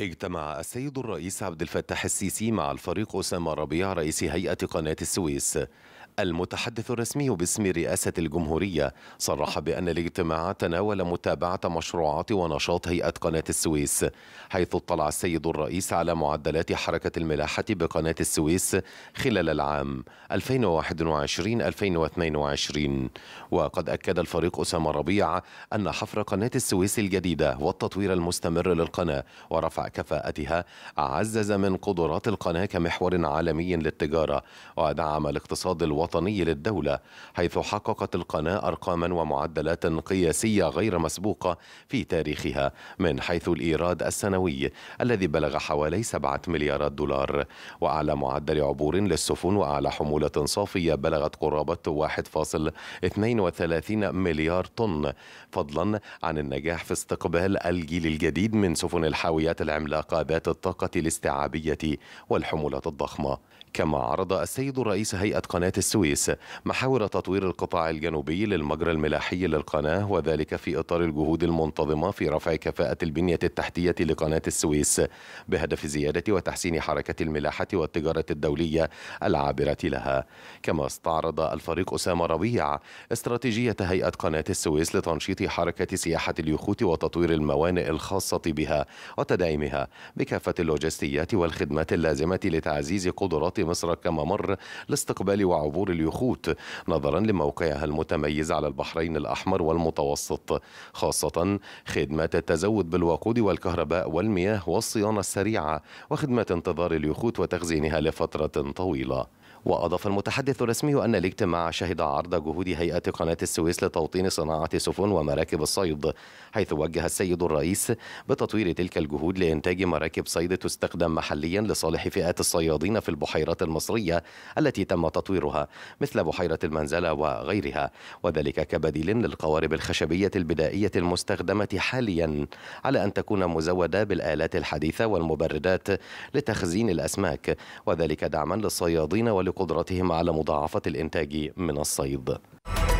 اجتمع السيد الرئيس عبد الفتاح السيسي مع الفريق أسامة ربيع رئيس هيئة قناة السويس المتحدث الرسمي باسم رئاسة الجمهورية صرح بأن الاجتماع تناول متابعة مشروعات ونشاط هيئة قناة السويس حيث اطلع السيد الرئيس على معدلات حركة الملاحة بقناة السويس خلال العام 2021-2022 وقد أكد الفريق أسامة ربيع أن حفر قناة السويس الجديدة والتطوير المستمر للقناة ورفع كفاءتها عزز من قدرات القناة كمحور عالمي للتجارة ودعم الاقتصاد الوطني الوطني للدولة حيث حققت القناة أرقاما ومعدلات قياسية غير مسبوقة في تاريخها من حيث الإيراد السنوي الذي بلغ حوالي 7 مليارات دولار وأعلى معدل عبور للسفن وأعلى حمولة صافية بلغت قرابة 1.32 مليار طن فضلا عن النجاح في استقبال الجيل الجديد من سفن الحاويات العملاقة ذات الطاقة الاستيعابية والحمولة الضخمة كما عرض السيد رئيس هيئة قناة السويس السويس محاور تطوير القطاع الجنوبي للمجرى الملاحي للقناة وذلك في إطار الجهود المنتظمة في رفع كفاءة البنية التحتية لقناة السويس بهدف زيادة وتحسين حركة الملاحة والتجارة الدولية العابرة لها كما استعرض الفريق أسامة ربيع استراتيجية هيئة قناة السويس لتنشيط حركة سياحة اليخوت وتطوير الموانئ الخاصة بها وتدعيمها بكافة اللوجستيات والخدمات اللازمة لتعزيز قدرات مصر كممر لاستقبال وعبور صدور اليخوت نظرا لموقعها المتميز على البحرين الأحمر والمتوسط خاصة خدمة التزود بالوقود والكهرباء والمياه والصيانة السريعة وخدمة انتظار اليخوت وتخزينها لفترة طويلة وأضاف المتحدث الرسمي أن الاجتماع شهد عرض جهود هيئة قناة السويس لتوطين صناعة سفن ومراكب الصيد حيث وجه السيد الرئيس بتطوير تلك الجهود لإنتاج مراكب صيد تستخدم محليا لصالح فئات الصيادين في البحيرات المصرية التي تم تطويرها مثل بحيرة المنزلة وغيرها وذلك كبديل للقوارب الخشبية البدائية المستخدمة حاليا على أن تكون مزودة بالآلات الحديثة والمبردات لتخزين الأسماك وذلك دعما للصيادين وال لقدرتهم على مضاعفة الإنتاج من الصيد